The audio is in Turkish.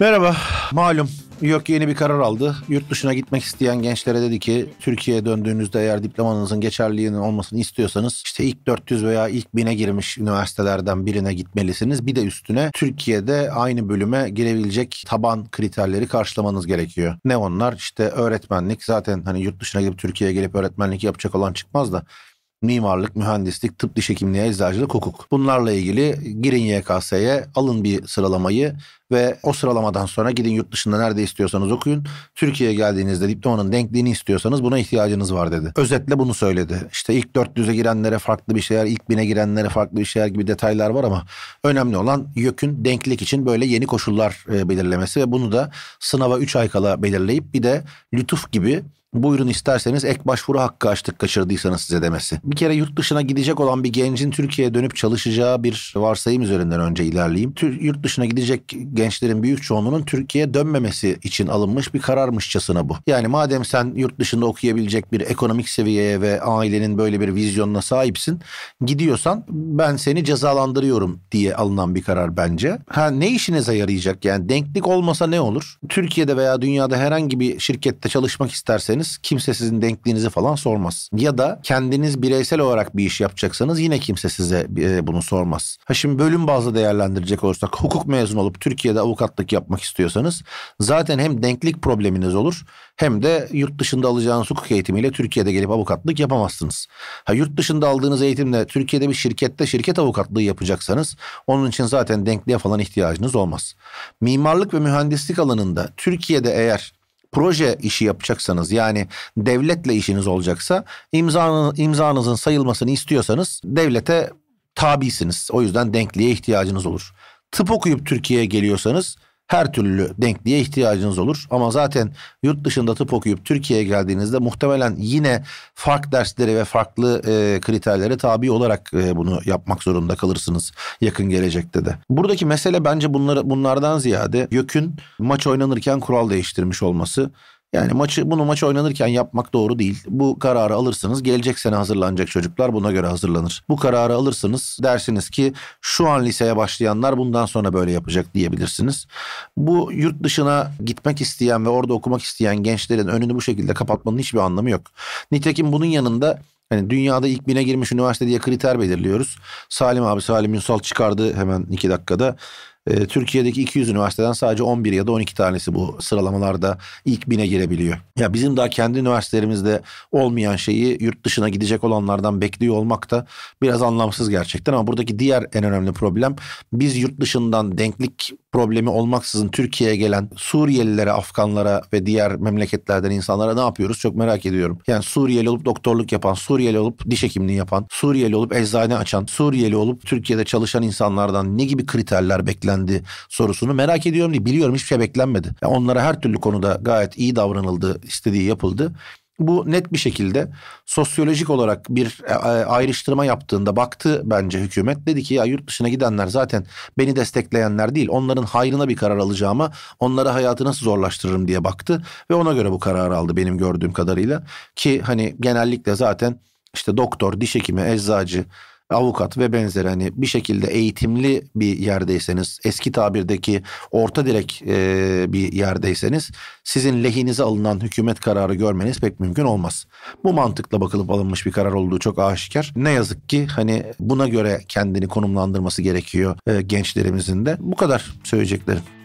Merhaba. Malum YÖK yeni bir karar aldı. Yurt dışına gitmek isteyen gençlere dedi ki Türkiye'ye döndüğünüzde eğer diplomanızın geçerliliğinin olmasını istiyorsanız işte ilk 400 veya ilk 1000'e girmiş üniversitelerden birine gitmelisiniz. Bir de üstüne Türkiye'de aynı bölüme girebilecek taban kriterleri karşılamanız gerekiyor. Ne onlar? İşte öğretmenlik zaten hani yurt dışına gidip Türkiye'ye gelip öğretmenlik yapacak olan çıkmaz da mimarlık, mühendislik, tıp diş hekimliği, eczacılık, hukuk. Bunlarla ilgili girin YKS'ye, alın bir sıralamayı ve o sıralamadan sonra gidin yurt dışında nerede istiyorsanız okuyun. Türkiye'ye geldiğinizde diplomanın denkliğini istiyorsanız buna ihtiyacınız var dedi. Özetle bunu söyledi. İşte ilk 400'e girenlere farklı bir şeyler, ilk 1000'e girenlere farklı bir şeyler gibi detaylar var ama önemli olan YÖK'ün denklik için böyle yeni koşullar e, belirlemesi ve bunu da sınava 3 ay kala belirleyip bir de lütuf gibi Buyurun isterseniz ek başvuru hakkı açtık kaçırdıysanız size demesi. Bir kere yurt dışına gidecek olan bir gencin Türkiye'ye dönüp çalışacağı bir varsayım üzerinden önce ilerleyeyim. Tür- yurt dışına gidecek gençlerin büyük çoğunluğunun Türkiye'ye dönmemesi için alınmış bir kararmışçasına bu. Yani madem sen yurt dışında okuyabilecek bir ekonomik seviyeye ve ailenin böyle bir vizyonuna sahipsin gidiyorsan ben seni cezalandırıyorum diye alınan bir karar bence. Ha ne işinize yarayacak yani denklik olmasa ne olur? Türkiye'de veya dünyada herhangi bir şirkette çalışmak isterseniz yapacaksanız kimse sizin denkliğinizi falan sormaz. Ya da kendiniz bireysel olarak bir iş yapacaksanız yine kimse size e, bunu sormaz. Ha şimdi bölüm bazlı değerlendirecek olursak hukuk mezun olup Türkiye'de avukatlık yapmak istiyorsanız zaten hem denklik probleminiz olur hem de yurt dışında alacağınız hukuk eğitimiyle Türkiye'de gelip avukatlık yapamazsınız. Ha yurt dışında aldığınız eğitimle Türkiye'de bir şirkette şirket avukatlığı yapacaksanız onun için zaten denkliğe falan ihtiyacınız olmaz. Mimarlık ve mühendislik alanında Türkiye'de eğer proje işi yapacaksanız yani devletle işiniz olacaksa imzanız, imzanızın sayılmasını istiyorsanız devlete tabisiniz. O yüzden denkliğe ihtiyacınız olur. Tıp okuyup Türkiye'ye geliyorsanız her türlü denkliğe ihtiyacınız olur. Ama zaten yurt dışında tıp okuyup Türkiye'ye geldiğinizde muhtemelen yine farklı dersleri ve farklı e, kriterlere tabi olarak e, bunu yapmak zorunda kalırsınız yakın gelecekte de. Buradaki mesele bence bunları bunlardan ziyade YÖK'ün maç oynanırken kural değiştirmiş olması. Yani maçı bunu maç oynanırken yapmak doğru değil. Bu kararı alırsınız, gelecek sene hazırlanacak çocuklar buna göre hazırlanır. Bu kararı alırsınız, dersiniz ki şu an liseye başlayanlar bundan sonra böyle yapacak diyebilirsiniz. Bu yurt dışına gitmek isteyen ve orada okumak isteyen gençlerin önünü bu şekilde kapatmanın hiçbir anlamı yok. Nitekim bunun yanında Hani dünyada ilk bine girmiş üniversite diye kriter belirliyoruz. Salim abi Salim Ünsal çıkardı hemen iki dakikada. Ee, Türkiye'deki 200 üniversiteden sadece 11 ya da 12 tanesi bu sıralamalarda ilk bine girebiliyor. Ya bizim daha kendi üniversitelerimizde olmayan şeyi yurt dışına gidecek olanlardan bekliyor olmak da biraz anlamsız gerçekten ama buradaki diğer en önemli problem biz yurt dışından denklik problemi olmaksızın Türkiye'ye gelen Suriyelilere, Afganlara ve diğer memleketlerden insanlara ne yapıyoruz çok merak ediyorum. Yani Suriyeli olup doktorluk yapan, Suriyeli olup diş hekimliği yapan, Suriyeli olup eczane açan, Suriyeli olup Türkiye'de çalışan insanlardan ne gibi kriterler beklenir? beklendi sorusunu merak ediyorum diye biliyorum hiçbir şey beklenmedi. Yani onlara her türlü konuda gayet iyi davranıldı, istediği yapıldı. Bu net bir şekilde sosyolojik olarak bir e, ayrıştırma yaptığında baktı bence hükümet. Dedi ki ya yurt dışına gidenler zaten beni destekleyenler değil. Onların hayrına bir karar alacağıma onlara hayatı nasıl zorlaştırırım diye baktı. Ve ona göre bu kararı aldı benim gördüğüm kadarıyla. Ki hani genellikle zaten işte doktor, diş hekimi, eczacı, avukat ve benzer hani bir şekilde eğitimli bir yerdeyseniz eski tabirdeki orta direk e, bir yerdeyseniz sizin lehinize alınan hükümet kararı görmeniz pek mümkün olmaz. Bu mantıkla bakılıp alınmış bir karar olduğu çok aşikar. Ne yazık ki hani buna göre kendini konumlandırması gerekiyor e, gençlerimizin de. Bu kadar söyleyeceklerim.